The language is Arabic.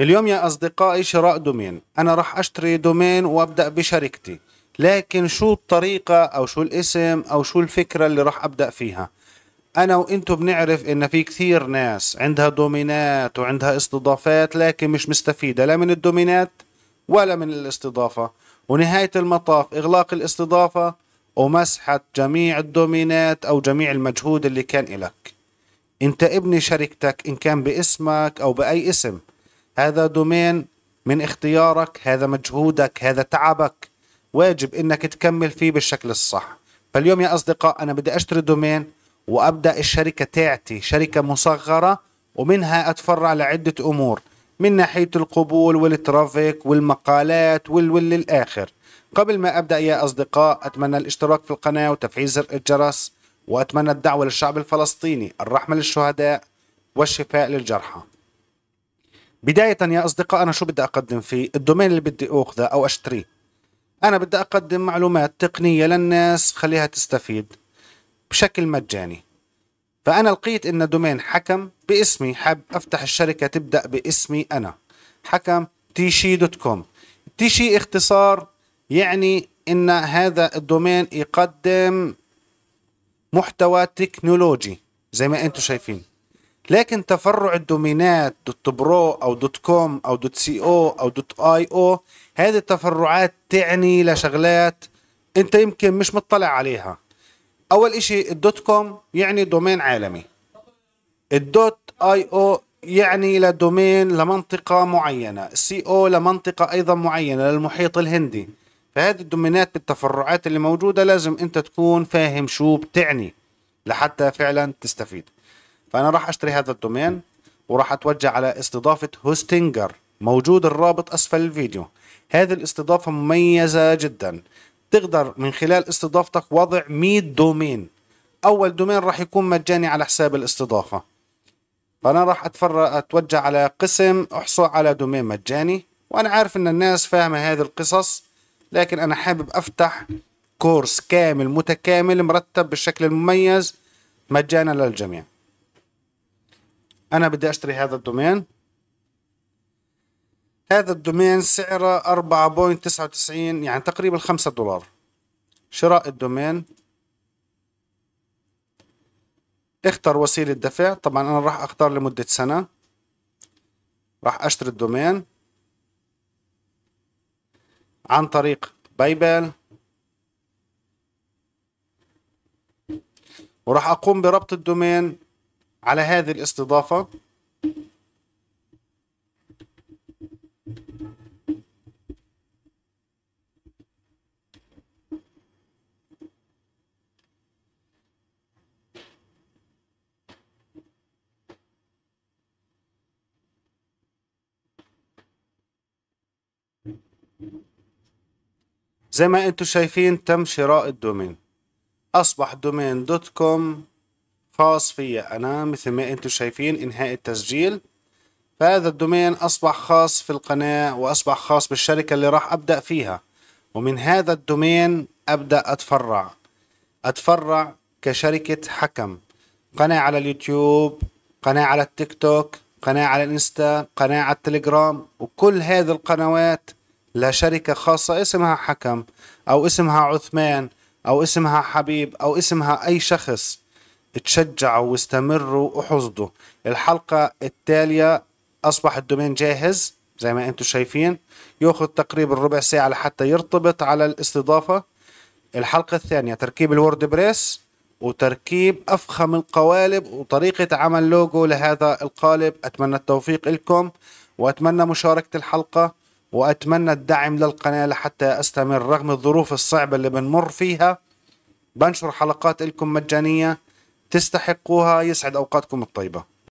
اليوم يا أصدقائي شراء دومين أنا راح أشتري دومين وأبدأ بشركتي لكن شو الطريقة أو شو الاسم أو شو الفكرة اللي راح أبدأ فيها أنا وإنتو بنعرف إن في كثير ناس عندها دومينات وعندها استضافات لكن مش مستفيدة لا من الدومينات ولا من الاستضافة ونهاية المطاف إغلاق الاستضافة ومسحة جميع الدومينات أو جميع المجهود اللي كان إلك أنت ابني شركتك إن كان باسمك أو بأي اسم هذا دومين من اختيارك هذا مجهودك هذا تعبك واجب انك تكمل فيه بالشكل الصح فاليوم يا اصدقاء انا بدي اشتري دومين وابدا الشركه تاعتي شركه مصغره ومنها اتفرع لعده امور من ناحيه القبول والترافيك والمقالات والول وللاخر قبل ما ابدا يا اصدقاء اتمنى الاشتراك في القناه وتفعيل زر الجرس واتمنى الدعوه للشعب الفلسطيني الرحمه للشهداء والشفاء للجرحى بداية يا أصدقاء أنا شو بدي أقدم فيه الدومين اللي بدي أخذه أو أشتريه أنا بدي أقدم معلومات تقنية للناس خليها تستفيد بشكل مجاني فأنا لقيت إن دومين حكم باسمي حاب أفتح الشركة تبدأ باسمي أنا حكم تيشي دوت كوم تيشي اختصار يعني إن هذا الدومين يقدم محتوى تكنولوجي زي ما أنتم شايفين لكن تفرع الدومينات دوت برو او دوت كوم او دوت سي او او دوت اي او هذه التفرعات تعني لشغلات انت يمكن مش مطلع عليها اول اشي الدوت كوم يعني دومين عالمي الدوت اي او يعني لدومين لمنطقة معينة السي او لمنطقة ايضا معينة للمحيط الهندي فهذه الدومينات بالتفرعات اللي موجودة لازم انت تكون فاهم شو بتعني لحتى فعلا تستفيد فانا راح اشتري هذا الدومين وراح اتوجه على استضافه هوستنجر موجود الرابط اسفل الفيديو هذه الاستضافه مميزه جدا تقدر من خلال استضافتك وضع 100 دومين اول دومين راح يكون مجاني على حساب الاستضافه فانا راح اتفرج اتوجه على قسم احصل على دومين مجاني وانا عارف ان الناس فاهمه هذه القصص لكن انا حابب افتح كورس كامل متكامل مرتب بالشكل المميز مجانا للجميع انا بدي اشتري هذا الدومين هذا الدومين سعره 4.99 يعني تقريبا 5 دولار شراء الدومين اختر وسيلة دفع طبعا انا راح اختار لمدة سنة راح اشتري الدومين عن طريق بايبال وراح اقوم بربط الدومين على هذه الاستضافة زي ما انتم شايفين تم شراء الدومين اصبح دومين دوت كوم خاص فيا أنا مثل ما أنتم شايفين إنهاء التسجيل فهذا الدومين أصبح خاص في القناة وأصبح خاص بالشركة اللي راح أبدأ فيها ومن هذا الدومين أبدأ أتفرع أتفرع كشركة حكم قناة على اليوتيوب قناة على التيك توك قناة على الانستا قناة على التليجرام وكل هذه القنوات لها شركة خاصة اسمها حكم أو اسمها عثمان أو اسمها حبيب أو اسمها أي شخص تشجعوا واستمروا وحصدوا الحلقة التالية أصبح الدومين جاهز زي ما انتم شايفين يأخذ تقريبا ربع ساعة لحتى يرتبط على الاستضافة الحلقة الثانية تركيب الوردبريس وتركيب أفخم القوالب وطريقة عمل لوجو لهذا القالب أتمنى التوفيق لكم وأتمنى مشاركة الحلقة وأتمنى الدعم للقناة لحتى أستمر رغم الظروف الصعبة اللي بنمر فيها بنشر حلقات لكم مجانية تستحقوها يسعد اوقاتكم الطيبه